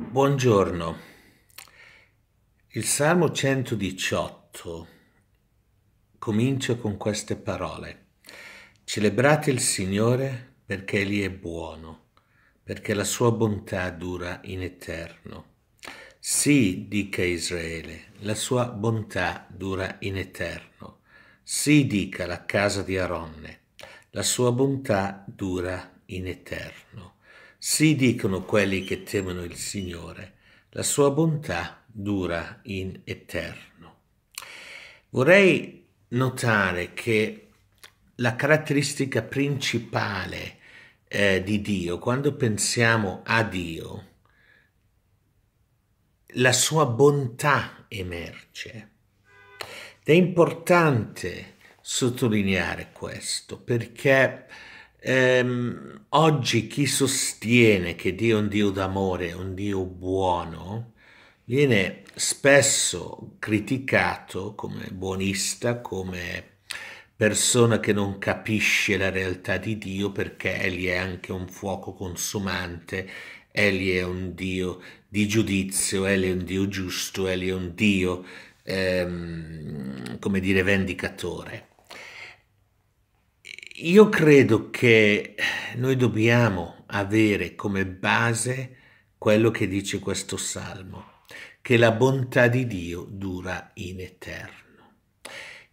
Buongiorno. Il Salmo 118 comincia con queste parole. Celebrate il Signore perché Egli è buono, perché la sua bontà dura in eterno. Sì, dica Israele, la sua bontà dura in eterno. Sì, dica la casa di Aronne, la sua bontà dura in eterno. Sì dicono quelli che temono il Signore, la sua bontà dura in eterno. Vorrei notare che la caratteristica principale eh, di Dio, quando pensiamo a Dio, la sua bontà emerge. Ed è importante sottolineare questo perché Ehm, oggi chi sostiene che Dio è un Dio d'amore, un Dio buono, viene spesso criticato come buonista, come persona che non capisce la realtà di Dio perché egli è anche un fuoco consumante, egli è un Dio di giudizio, egli è un Dio giusto, egli è un Dio, ehm, come dire, vendicatore. Io credo che noi dobbiamo avere come base quello che dice questo salmo, che la bontà di Dio dura in eterno.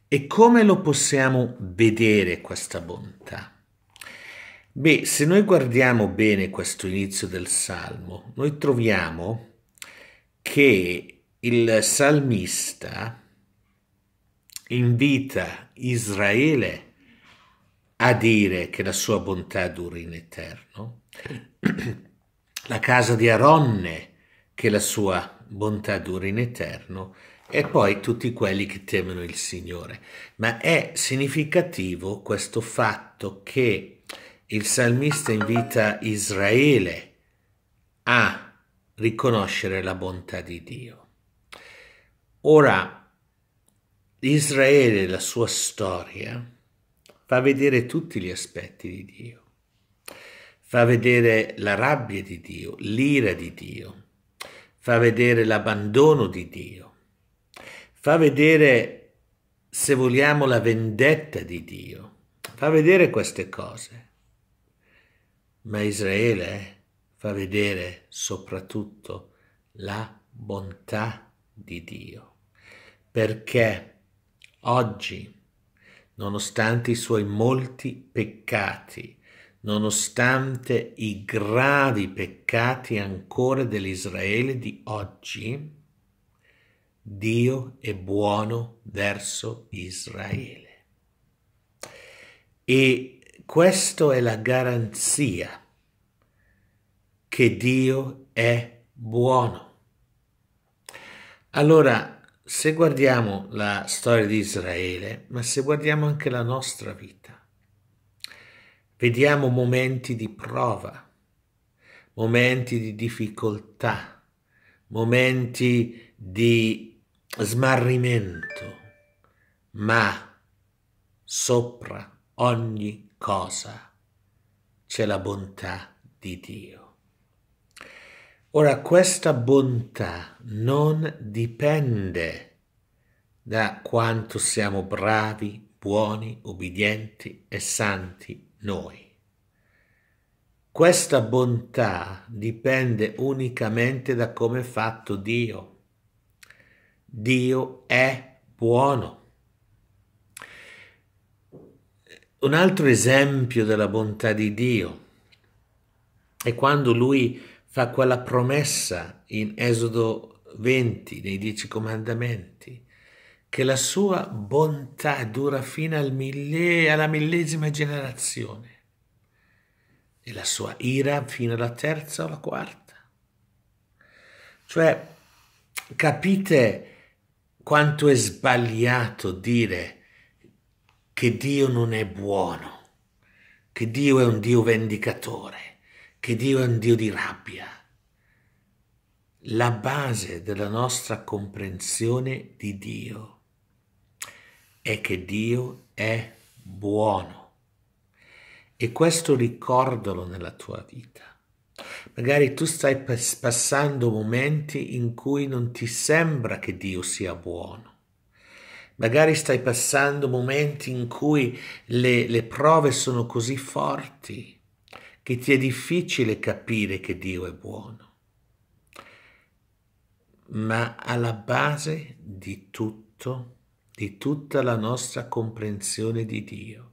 E come lo possiamo vedere questa bontà? Beh, se noi guardiamo bene questo inizio del salmo, noi troviamo che il salmista invita Israele a dire che la sua bontà dura in eterno, la casa di Aronne che la sua bontà dura in eterno, e poi tutti quelli che temono il Signore. Ma è significativo questo fatto che il salmista invita Israele a riconoscere la bontà di Dio. Ora, Israele, la sua storia, fa vedere tutti gli aspetti di Dio, fa vedere la rabbia di Dio, l'ira di Dio, fa vedere l'abbandono di Dio, fa vedere, se vogliamo, la vendetta di Dio, fa vedere queste cose. Ma Israele eh, fa vedere soprattutto la bontà di Dio, perché oggi nonostante i suoi molti peccati, nonostante i gravi peccati ancora dell'Israele di oggi, Dio è buono verso Israele. E questa è la garanzia che Dio è buono. Allora, se guardiamo la storia di Israele, ma se guardiamo anche la nostra vita, vediamo momenti di prova, momenti di difficoltà, momenti di smarrimento, ma sopra ogni cosa c'è la bontà di Dio. Ora questa bontà non dipende da quanto siamo bravi, buoni, obbedienti e santi noi. Questa bontà dipende unicamente da come è fatto Dio. Dio è buono. Un altro esempio della bontà di Dio è quando lui fa quella promessa in Esodo 20, nei dieci comandamenti, che la sua bontà dura fino al mille, alla millesima generazione e la sua ira fino alla terza o alla quarta. Cioè, capite quanto è sbagliato dire che Dio non è buono, che Dio è un Dio vendicatore che Dio è un Dio di rabbia. La base della nostra comprensione di Dio è che Dio è buono. E questo ricordalo nella tua vita. Magari tu stai passando momenti in cui non ti sembra che Dio sia buono. Magari stai passando momenti in cui le, le prove sono così forti che ti è difficile capire che Dio è buono, ma alla base di tutto, di tutta la nostra comprensione di Dio,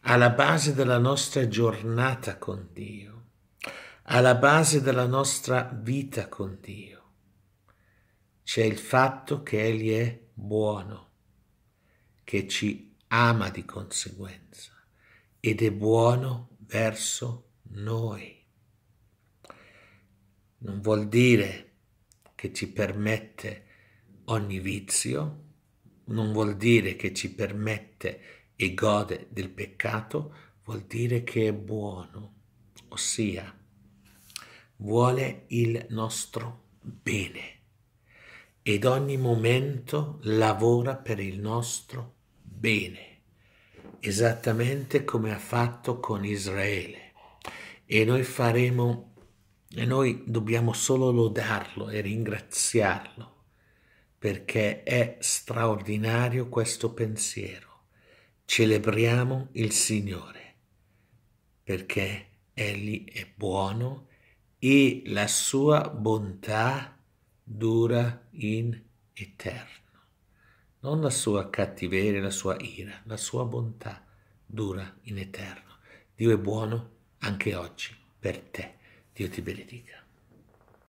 alla base della nostra giornata con Dio, alla base della nostra vita con Dio, c'è il fatto che Egli è buono, che ci ama di conseguenza ed è buono verso noi. Non vuol dire che ci permette ogni vizio, non vuol dire che ci permette e gode del peccato, vuol dire che è buono, ossia vuole il nostro bene ed ogni momento lavora per il nostro bene esattamente come ha fatto con Israele e noi faremo e noi dobbiamo solo lodarlo e ringraziarlo perché è straordinario questo pensiero. Celebriamo il Signore perché Egli è buono e la sua bontà dura in eterno non la sua cattiveria, la sua ira, la sua bontà dura in eterno. Dio è buono anche oggi per te. Dio ti benedica.